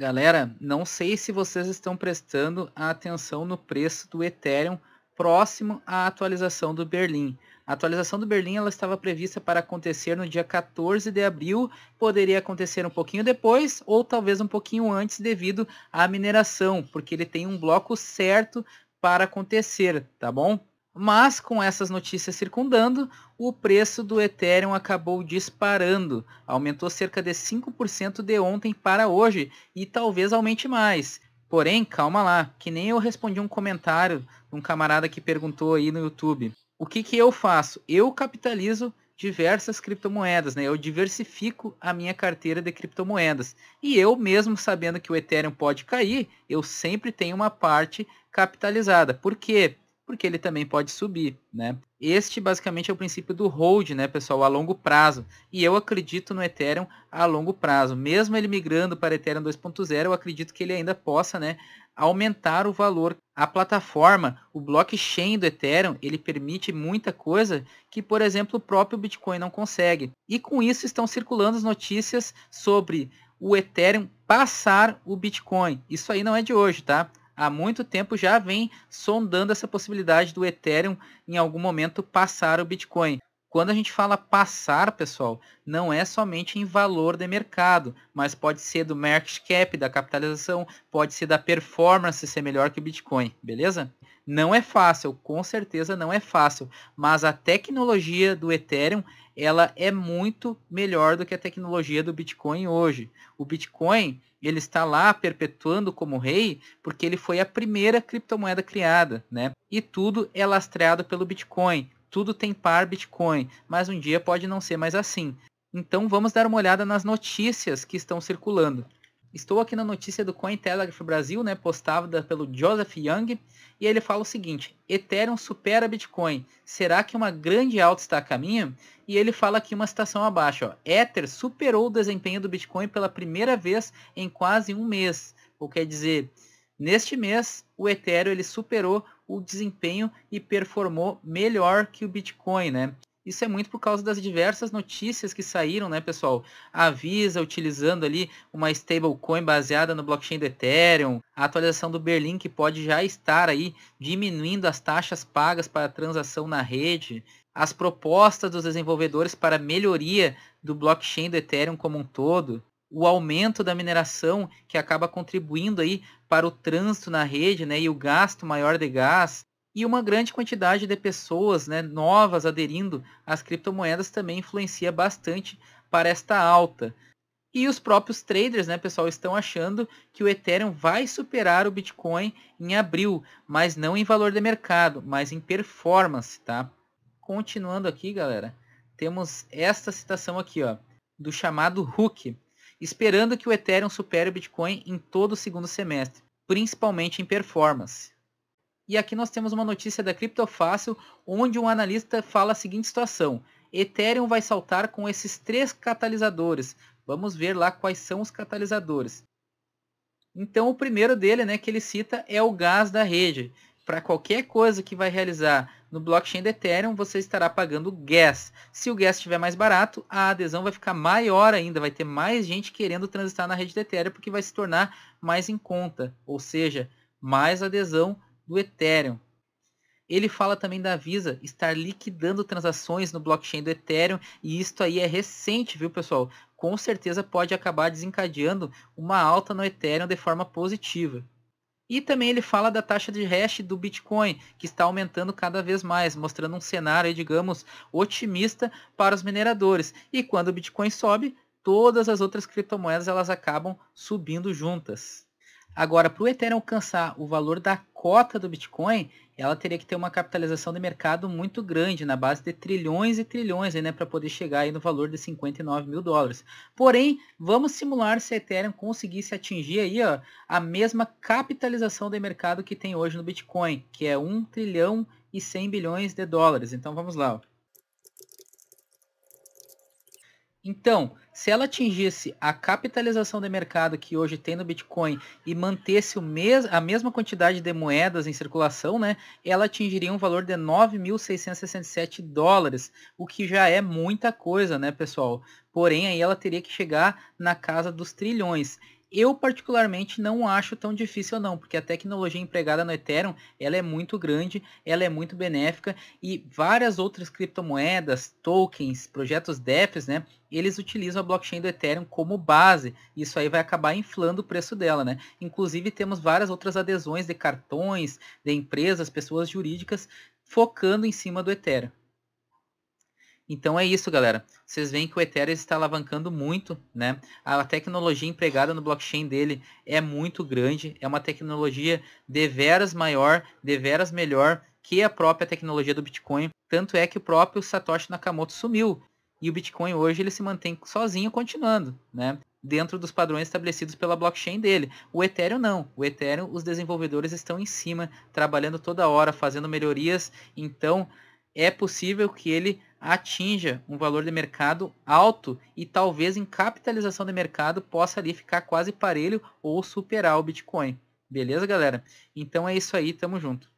Galera, não sei se vocês estão prestando atenção no preço do Ethereum próximo à atualização do Berlim. A atualização do Berlim ela estava prevista para acontecer no dia 14 de abril, poderia acontecer um pouquinho depois ou talvez um pouquinho antes devido à mineração, porque ele tem um bloco certo para acontecer, tá bom? Mas com essas notícias circundando, o preço do Ethereum acabou disparando. Aumentou cerca de 5% de ontem para hoje e talvez aumente mais. Porém, calma lá, que nem eu respondi um comentário de um camarada que perguntou aí no YouTube. O que, que eu faço? Eu capitalizo diversas criptomoedas, né? Eu diversifico a minha carteira de criptomoedas. E eu mesmo sabendo que o Ethereum pode cair, eu sempre tenho uma parte capitalizada. Por quê? Porque porque ele também pode subir, né? Este basicamente é o princípio do hold, né, pessoal, a longo prazo. E eu acredito no Ethereum a longo prazo. Mesmo ele migrando para Ethereum 2.0, eu acredito que ele ainda possa, né, aumentar o valor. A plataforma, o blockchain do Ethereum, ele permite muita coisa que, por exemplo, o próprio Bitcoin não consegue. E com isso estão circulando as notícias sobre o Ethereum passar o Bitcoin. Isso aí não é de hoje, tá? há muito tempo já vem sondando essa possibilidade do Ethereum em algum momento passar o Bitcoin. Quando a gente fala passar, pessoal, não é somente em valor de mercado, mas pode ser do market cap, da capitalização, pode ser da performance ser melhor que o Bitcoin, beleza? Não é fácil, com certeza não é fácil, mas a tecnologia do Ethereum, ela é muito melhor do que a tecnologia do Bitcoin hoje. O Bitcoin, ele está lá perpetuando como rei, porque ele foi a primeira criptomoeda criada, né? E tudo é lastreado pelo Bitcoin tudo tem par Bitcoin, mas um dia pode não ser mais assim. Então vamos dar uma olhada nas notícias que estão circulando. Estou aqui na notícia do Cointelegraph Brasil, né, postada pelo Joseph Young, e ele fala o seguinte: Ethereum supera Bitcoin. Será que uma grande alta está a caminho? E ele fala aqui uma citação abaixo: ó, Ether superou o desempenho do Bitcoin pela primeira vez em quase um mês. Ou quer dizer, neste mês o Ethereum ele superou o desempenho e performou melhor que o Bitcoin, né? Isso é muito por causa das diversas notícias que saíram, né, pessoal? A Visa utilizando ali uma stablecoin baseada no blockchain do Ethereum, a atualização do Berlim que pode já estar aí diminuindo as taxas pagas para transação na rede, as propostas dos desenvolvedores para melhoria do blockchain do Ethereum como um todo, o aumento da mineração que acaba contribuindo aí para o trânsito na rede, né, e o gasto maior de gás e uma grande quantidade de pessoas, né, novas aderindo às criptomoedas também influencia bastante para esta alta. E os próprios traders, né, pessoal, estão achando que o Ethereum vai superar o Bitcoin em abril, mas não em valor de mercado, mas em performance, tá? Continuando aqui, galera, temos esta citação aqui, ó, do chamado Hook, esperando que o Ethereum supere o Bitcoin em todo o segundo semestre, principalmente em performance. E aqui nós temos uma notícia da Criptofácil, onde um analista fala a seguinte situação: Ethereum vai saltar com esses três catalisadores. Vamos ver lá quais são os catalisadores. Então o primeiro dele, né, que ele cita é o gás da rede, para qualquer coisa que vai realizar no blockchain do Ethereum, você estará pagando gas. Se o gas estiver mais barato, a adesão vai ficar maior ainda, vai ter mais gente querendo transitar na rede do Ethereum, porque vai se tornar mais em conta, ou seja, mais adesão do Ethereum. Ele fala também da Visa estar liquidando transações no blockchain do Ethereum e isto aí é recente, viu pessoal? Com certeza pode acabar desencadeando uma alta no Ethereum de forma positiva. E também ele fala da taxa de hash do Bitcoin, que está aumentando cada vez mais, mostrando um cenário, digamos, otimista para os mineradores. E quando o Bitcoin sobe, todas as outras criptomoedas elas acabam subindo juntas. Agora, para o Ethereum alcançar o valor da cota do Bitcoin, ela teria que ter uma capitalização de mercado muito grande, na base de trilhões e trilhões, né, para poder chegar aí no valor de 59 mil dólares. Porém, vamos simular se a Ethereum conseguisse atingir aí, ó, a mesma capitalização de mercado que tem hoje no Bitcoin, que é 1 trilhão e 100 bilhões de dólares. Então, vamos lá. Ó. Então, se ela atingisse a capitalização de mercado que hoje tem no Bitcoin e mantesse o mes a mesma quantidade de moedas em circulação, né, ela atingiria um valor de 9.667 dólares, o que já é muita coisa, né, pessoal? Porém, aí ela teria que chegar na casa dos trilhões. Eu particularmente não acho tão difícil não, porque a tecnologia empregada no Ethereum, ela é muito grande, ela é muito benéfica e várias outras criptomoedas, tokens, projetos DEFs, né, eles utilizam a blockchain do Ethereum como base. Isso aí vai acabar inflando o preço dela, né? Inclusive temos várias outras adesões de cartões, de empresas, pessoas jurídicas focando em cima do Ethereum. Então é isso, galera vocês veem que o Ethereum está alavancando muito, né? A tecnologia empregada no blockchain dele é muito grande, é uma tecnologia deveras maior, deveras melhor que a própria tecnologia do Bitcoin. Tanto é que o próprio Satoshi Nakamoto sumiu e o Bitcoin hoje ele se mantém sozinho continuando, né? dentro dos padrões estabelecidos pela blockchain dele. O Ethereum não. O Ethereum, os desenvolvedores estão em cima, trabalhando toda hora, fazendo melhorias. Então, é possível que ele atinja um valor de mercado alto e talvez em capitalização de mercado possa ali ficar quase parelho ou superar o Bitcoin. Beleza, galera? Então é isso aí, tamo junto.